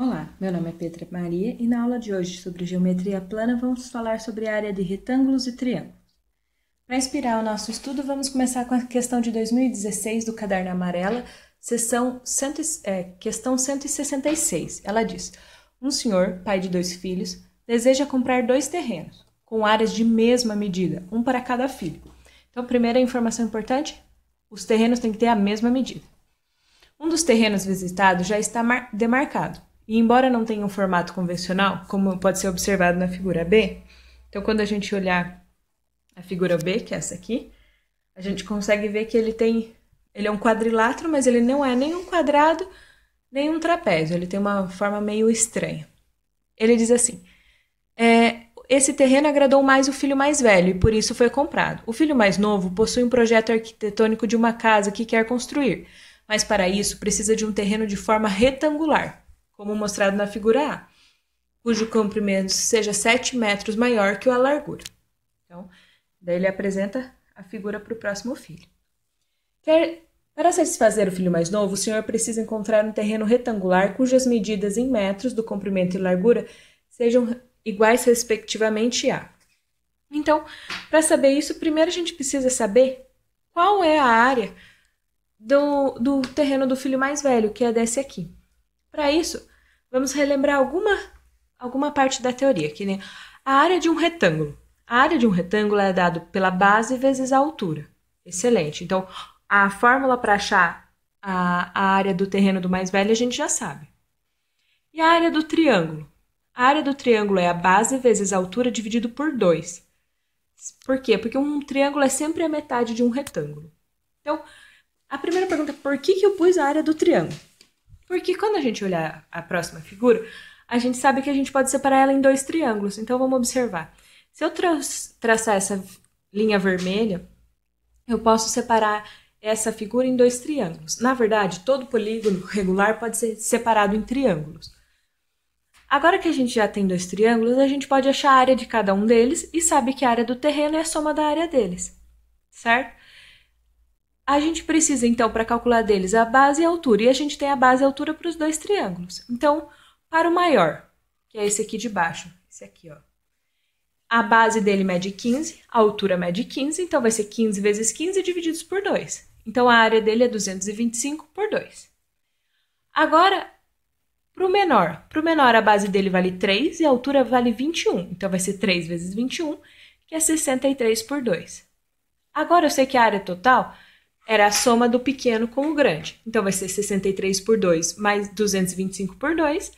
Olá, meu nome é Petra Maria e na aula de hoje sobre geometria plana vamos falar sobre a área de retângulos e triângulos. Para inspirar o nosso estudo, vamos começar com a questão de 2016 do caderno amarela, sessão cento, é, questão 166. Ela diz: Um senhor, pai de dois filhos, deseja comprar dois terrenos, com áreas de mesma medida, um para cada filho. Então, primeira informação importante: os terrenos têm que ter a mesma medida. Um dos terrenos visitados já está demarcado. E embora não tenha um formato convencional, como pode ser observado na figura B, então quando a gente olhar a figura B, que é essa aqui, a gente consegue ver que ele tem, ele é um quadrilátero, mas ele não é nem um quadrado, nem um trapézio, ele tem uma forma meio estranha. Ele diz assim: é, esse terreno agradou mais o filho mais velho e por isso foi comprado. O filho mais novo possui um projeto arquitetônico de uma casa que quer construir, mas para isso precisa de um terreno de forma retangular como mostrado na figura A, cujo comprimento seja 7 metros maior que a largura. Então, daí ele apresenta a figura para o próximo filho. Quer, para satisfazer o filho mais novo, o senhor precisa encontrar um terreno retangular cujas medidas em metros do comprimento e largura sejam iguais respectivamente a. Então, para saber isso, primeiro a gente precisa saber qual é a área do, do terreno do filho mais velho, que é desse aqui. Para isso, vamos relembrar alguma, alguma parte da teoria, que nem a área de um retângulo. A área de um retângulo é dada pela base vezes a altura. Excelente. Então, a fórmula para achar a, a área do terreno do mais velho a gente já sabe. E a área do triângulo? A área do triângulo é a base vezes a altura dividido por 2. Por quê? Porque um triângulo é sempre a metade de um retângulo. Então, a primeira pergunta é por que, que eu pus a área do triângulo? Porque quando a gente olhar a próxima figura, a gente sabe que a gente pode separar ela em dois triângulos. Então vamos observar. Se eu tra traçar essa linha vermelha, eu posso separar essa figura em dois triângulos. Na verdade, todo polígono regular pode ser separado em triângulos. Agora que a gente já tem dois triângulos, a gente pode achar a área de cada um deles e sabe que a área do terreno é a soma da área deles, certo? A gente precisa, então, para calcular deles a base e a altura. E a gente tem a base e a altura para os dois triângulos. Então, para o maior, que é esse aqui de baixo, esse aqui, ó. A base dele mede 15, a altura mede 15, então vai ser 15 vezes 15 divididos por 2. Então, a área dele é 225 por 2. Agora, para o menor. Para o menor, a base dele vale 3 e a altura vale 21. Então, vai ser 3 vezes 21, que é 63 por 2. Agora, eu sei que a área total era a soma do pequeno com o grande. Então vai ser 63 por 2 mais 225 por 2,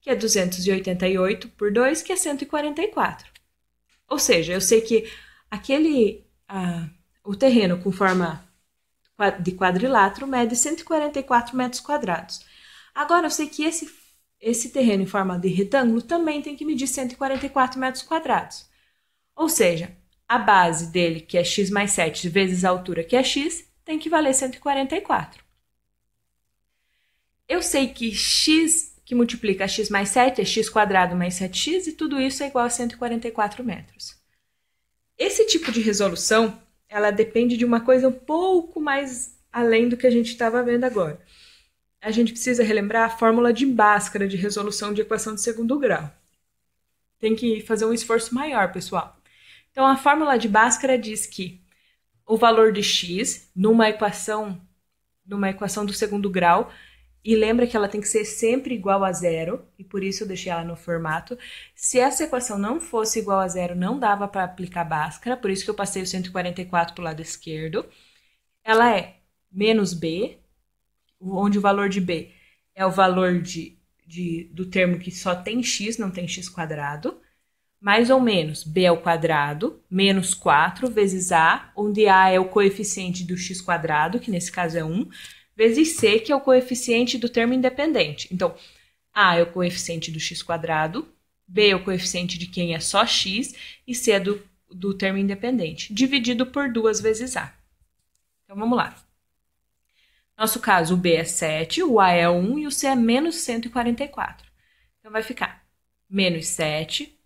que é 288 por 2, que é 144. Ou seja, eu sei que aquele ah, o terreno com forma de quadrilátero mede 144 metros quadrados. Agora eu sei que esse, esse terreno em forma de retângulo também tem que medir 144 metros quadrados. Ou seja, a base dele, que é x mais 7 vezes a altura, que é x, tem que valer 144. Eu sei que x que multiplica x mais 7 é x quadrado mais 7x e tudo isso é igual a 144 metros. Esse tipo de resolução, ela depende de uma coisa um pouco mais além do que a gente estava vendo agora. A gente precisa relembrar a fórmula de Bhaskara de resolução de equação de segundo grau. Tem que fazer um esforço maior, pessoal. Então, a fórmula de Bhaskara diz que o valor de x numa equação numa equação do segundo grau e lembra que ela tem que ser sempre igual a zero, e por isso eu deixei ela no formato. Se essa equação não fosse igual a zero, não dava para aplicar Bhaskara, por isso que eu passei o 144 para o lado esquerdo. Ela é menos b, onde o valor de b é o valor de, de, do termo que só tem x, não tem x quadrado, mais ou menos b ao quadrado menos 4 vezes a, onde a é o coeficiente do x quadrado, que nesse caso é 1, vezes c, que é o coeficiente do termo independente. Então, a é o coeficiente do x quadrado, b é o coeficiente de quem é só x e c é do, do termo independente, dividido por 2 vezes a. Então, vamos lá. Nosso caso, o b é 7, o a é 1 e o c é menos 144. Então, vai ficar menos 7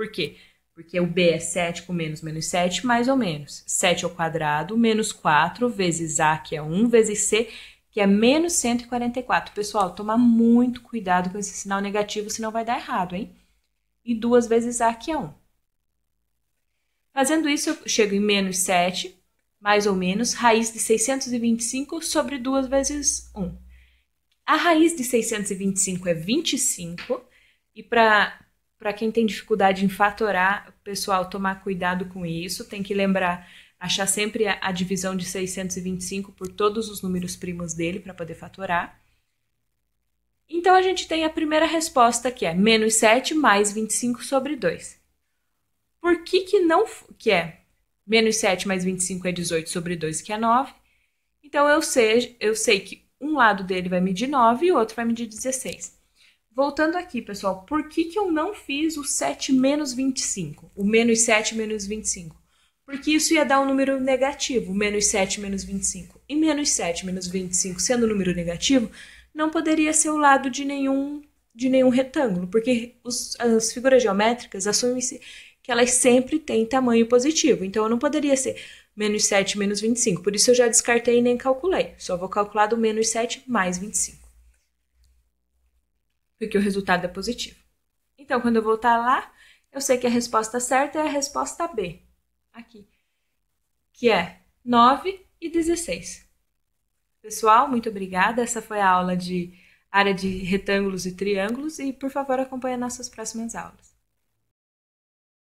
por quê? Porque o B é 7 com menos menos 7, mais ou menos. 7 ao quadrado, menos 4, vezes A, que é 1, vezes C, que é menos 144. Pessoal, tomar muito cuidado com esse sinal negativo, senão vai dar errado, hein? E 2 vezes A, que é 1. Fazendo isso, eu chego em menos 7, mais ou menos, raiz de 625 sobre 2 vezes 1. A raiz de 625 é 25, e para para quem tem dificuldade em fatorar, pessoal, tomar cuidado com isso. Tem que lembrar, achar sempre a, a divisão de 625 por todos os números primos dele para poder fatorar. Então a gente tem a primeira resposta que é menos 7 mais 25 sobre 2. Por que, que não. que é menos 7 mais 25 é 18 sobre 2, que é 9. Então eu sei, eu sei que um lado dele vai medir 9 e o outro vai medir 16. Voltando aqui, pessoal, por que, que eu não fiz o 7 menos 25? O menos 7 menos 25? Porque isso ia dar um número negativo, menos 7 menos 25. E menos 7 menos 25, sendo um número negativo, não poderia ser o lado de nenhum, de nenhum retângulo, porque os, as figuras geométricas assumem-se que elas sempre têm tamanho positivo. Então, eu não poderia ser menos 7 menos 25. Por isso, eu já descartei e nem calculei. Só vou calcular do menos 7 mais 25 porque o resultado é positivo. Então, quando eu voltar lá, eu sei que a resposta certa é a resposta B, aqui, que é 9 e 16. Pessoal, muito obrigada. Essa foi a aula de área de retângulos e triângulos e, por favor, acompanhe nossas próximas aulas.